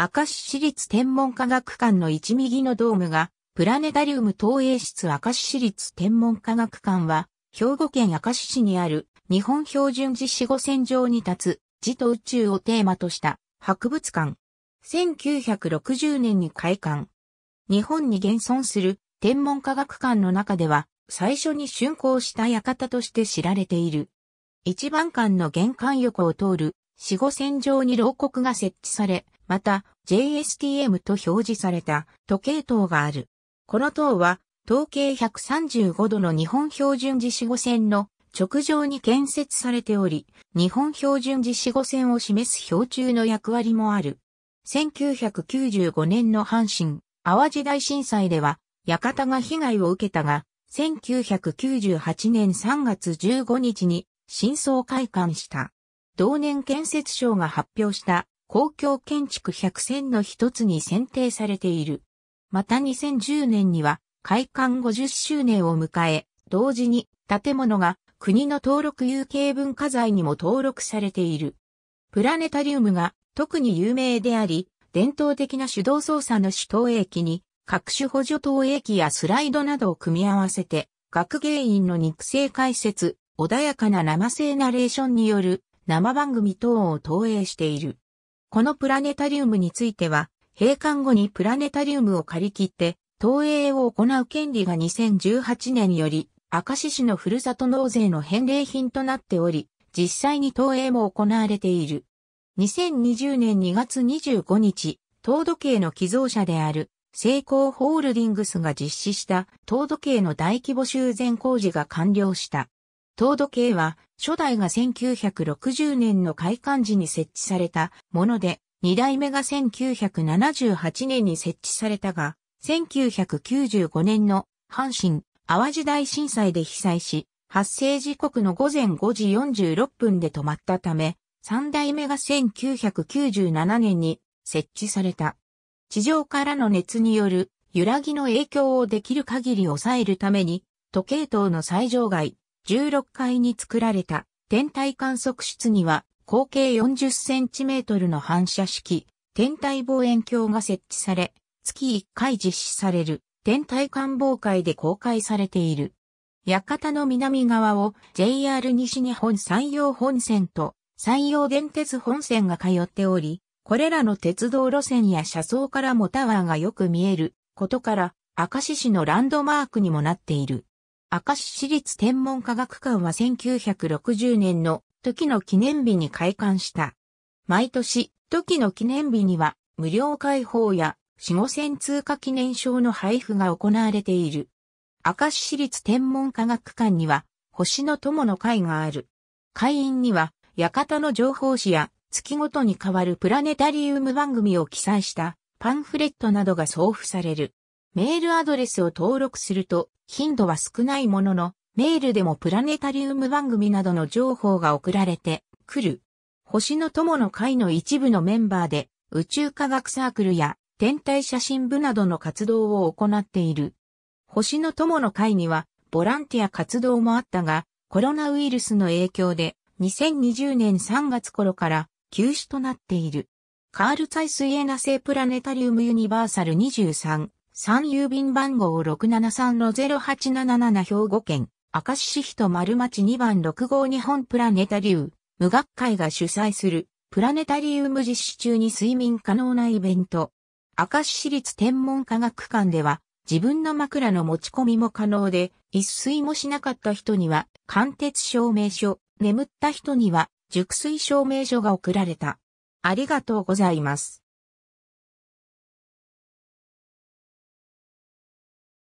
明石市立天文科学館の一右のドームが、プラネタリウム投影室明石市立天文科学館は、兵庫県明石市にある日本標準寺。四五線上に立つ、地と宇宙をテーマとした博物館。1960年に開館。日本に現存する天文科学館の中では、最初に竣工した館として知られている。一番館の玄関横を通る、四五線上に牢獄が設置され、また JSTM と表示された時計塔がある。この塔は、統計135度の日本標準時死後線の直上に建設されており、日本標準時死後線を示す標柱の役割もある。1995年の阪神、淡路大震災では、館が被害を受けたが、1998年3月15日に真相開館した。同年建設省が発表した公共建築100選の一つに選定されている。また2010年には開館50周年を迎え、同時に建物が国の登録有形文化財にも登録されている。プラネタリウムが特に有名であり、伝統的な手動操作の手投影機に各種補助投影機やスライドなどを組み合わせて、学芸員の肉声解説、穏やかな生声ナレーションによる生番組等を投影している。このプラネタリウムについては、閉館後にプラネタリウムを借り切って、投影を行う権利が2018年より、明石市のふるさと納税の返礼品となっており、実際に投影も行われている。2020年2月25日、糖度計の寄贈者である、成功ホールディングスが実施した、糖度計の大規模修繕工事が完了した。糖度計は、初代が1960年の開館時に設置されたもので、二代目が1978年に設置されたが、1995年の阪神・淡路大震災で被災し、発生時刻の午前5時46分で止まったため、三代目が1997年に設置された。地上からの熱による揺らぎの影響をできる限り抑えるために、時計塔の最上階、16階に作られた天体観測室には、口径4 0センチメートルの反射式、天体望遠鏡が設置され、月1回実施される天体観望会で公開されている。館の南側を JR 西日本山陽本線と山陽電鉄本線が通っており、これらの鉄道路線や車窓からもタワーがよく見えることから、明石市のランドマークにもなっている。明石市立天文科学館は1960年の時の記念日に開館した。毎年、時の記念日には、無料開放や、四五線通貨記念賞の配布が行われている。明石市立天文科学館には、星の友の会がある。会員には、館の情報誌や、月ごとに変わるプラネタリウム番組を記載した、パンフレットなどが送付される。メールアドレスを登録すると、頻度は少ないものの、メールでもプラネタリウム番組などの情報が送られてくる。星の友の会の一部のメンバーで、宇宙科学サークルや天体写真部などの活動を行っている。星の友の会には、ボランティア活動もあったが、コロナウイルスの影響で、2020年3月頃から休止となっている。カール・ツァイスイエナ製プラネタリウムユニバーサル23 3郵便番号673-0877兵庫県、明石市人丸町2番6号日本プラネタリウム学会が主催するプラネタリウム実施中に睡眠可能なイベント。明石市立天文科学館では自分の枕の持ち込みも可能で、一睡もしなかった人には貫徹証明書、眠った人には熟睡証明書が送られた。ありがとうございます。